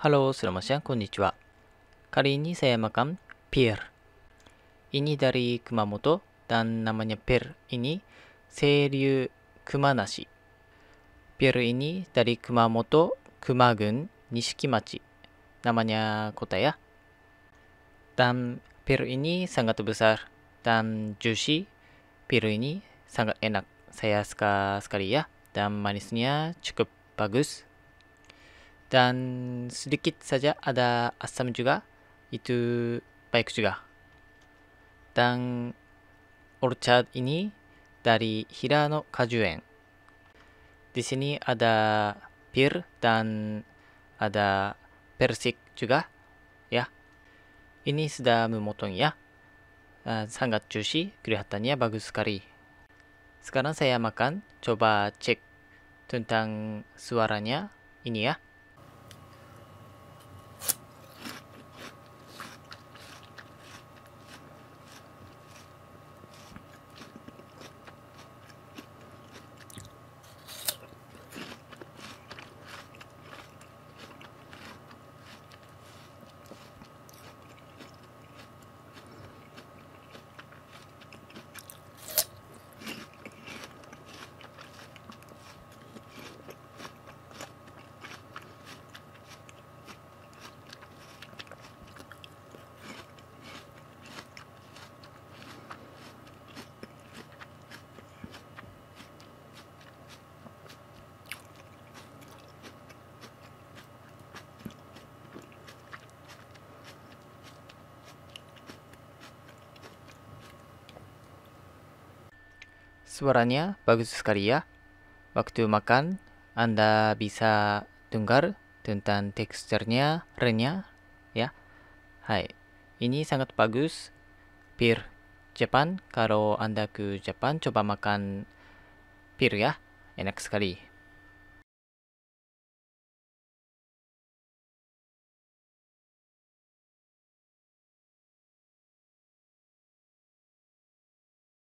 Halo, selamat siang, konnichiwa. Kali ini saya makan Pierre. Ini dari Kumamoto dan namanya Pierre ini Seiryu Kumanashi. Pierre ini dari Kumamoto, Kumagun, Nishikimachi. Namanya kota ya. Dan Pierre ini sangat besar dan juicy. Pierre ini sangat enak. Saya suka sekali ya. Dan manisnya cukup bagus. dan sedikit saja ada asam juga itu baik juga dan orchard ini dari Hirano Kajuen di sini ada pir dan ada persik juga ya ini sudah memotong ya eh, sangat juicy kelihatannya bagus sekali sekarang saya makan coba cek tentang suaranya ini ya Suaranya bagus sekali ya. Waktu makan, Anda bisa dengar tentang teksturnya, renyah, ya. Hai, ini sangat bagus. Pir, Jepang, kalau Anda ke Jepang, coba makan pir ya. Enak sekali.